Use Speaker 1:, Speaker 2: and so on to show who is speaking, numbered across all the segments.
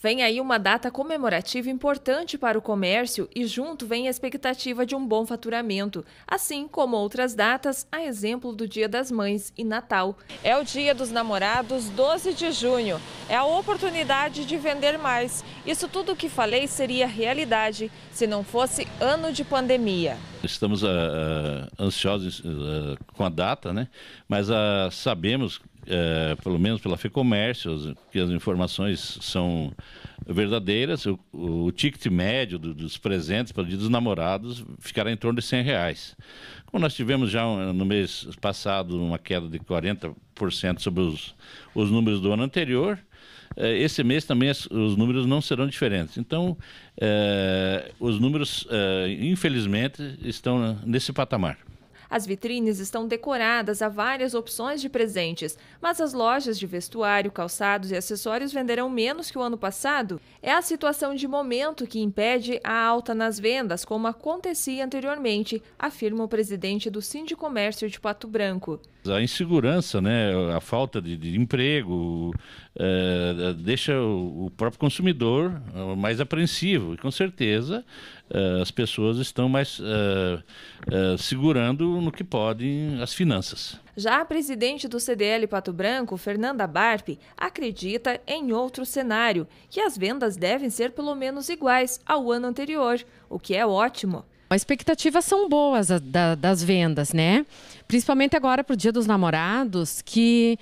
Speaker 1: Vem aí uma data comemorativa importante para o comércio e, junto, vem a expectativa de um bom faturamento, assim como outras datas, a exemplo do Dia das Mães e Natal. É o Dia dos Namorados, 12 de junho. É a oportunidade de vender mais. Isso tudo que falei seria realidade se não fosse ano de pandemia.
Speaker 2: Estamos uh, ansiosos uh, com a data, né? mas uh, sabemos é, pelo menos pela FEComércio, que as informações são verdadeiras, o, o ticket médio do, dos presentes para o dia dos namorados ficará em torno de 100 reais. Como nós tivemos já um, eh, no mês passado uma queda de 40% sobre os, os números do ano anterior, eh, esse mês também os números não serão diferentes. Então, os números, infelizmente, estão nesse patamar.
Speaker 1: As vitrines estão decoradas a várias opções de presentes, mas as lojas de vestuário, calçados e acessórios venderão menos que o ano passado. É a situação de momento que impede a alta nas vendas, como acontecia anteriormente, afirma o presidente do Sindicomércio de Pato Branco.
Speaker 2: A insegurança, né, a falta de, de emprego, é, deixa o, o próprio consumidor eh, mais apreensivo. E com certeza eh, as pessoas estão mais eh, eh, segurando no que podem as finanças.
Speaker 1: Já a presidente do CDL Pato Branco, Fernanda Barpe, acredita em outro cenário, que as vendas devem ser pelo menos iguais ao ano anterior, o que é ótimo.
Speaker 3: As expectativas são boas das vendas, né? Principalmente agora para o Dia dos Namorados, que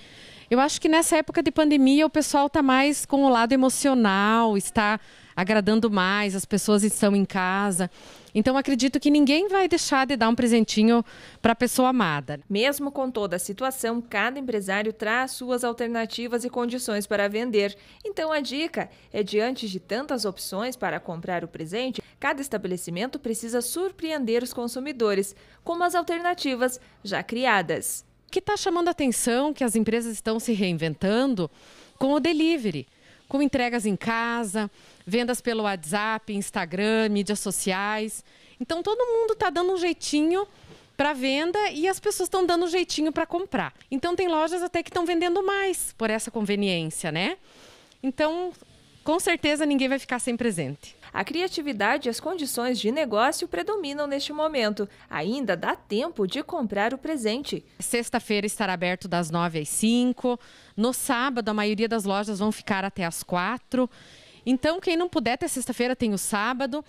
Speaker 3: eu acho que nessa época de pandemia o pessoal está mais com o lado emocional, está agradando mais, as pessoas estão em casa. Então acredito que ninguém vai deixar de dar um presentinho para a pessoa amada.
Speaker 1: Mesmo com toda a situação, cada empresário traz suas alternativas e condições para vender. Então a dica é diante de tantas opções para comprar o presente, cada estabelecimento precisa
Speaker 3: surpreender os consumidores com as alternativas já criadas que está chamando a atenção que as empresas estão se reinventando com o delivery, com entregas em casa, vendas pelo WhatsApp, Instagram, mídias sociais. Então todo mundo está dando um jeitinho para venda e as pessoas estão dando um jeitinho para comprar. Então tem lojas até que estão vendendo mais por essa conveniência, né? Então com certeza ninguém vai ficar sem presente. A criatividade e as condições de negócio predominam neste momento. Ainda dá tempo de comprar o presente. Sexta-feira estará aberto das 9 às 5. No sábado, a maioria das lojas vão ficar até às 4. Então, quem não puder ter sexta-feira, tem o sábado.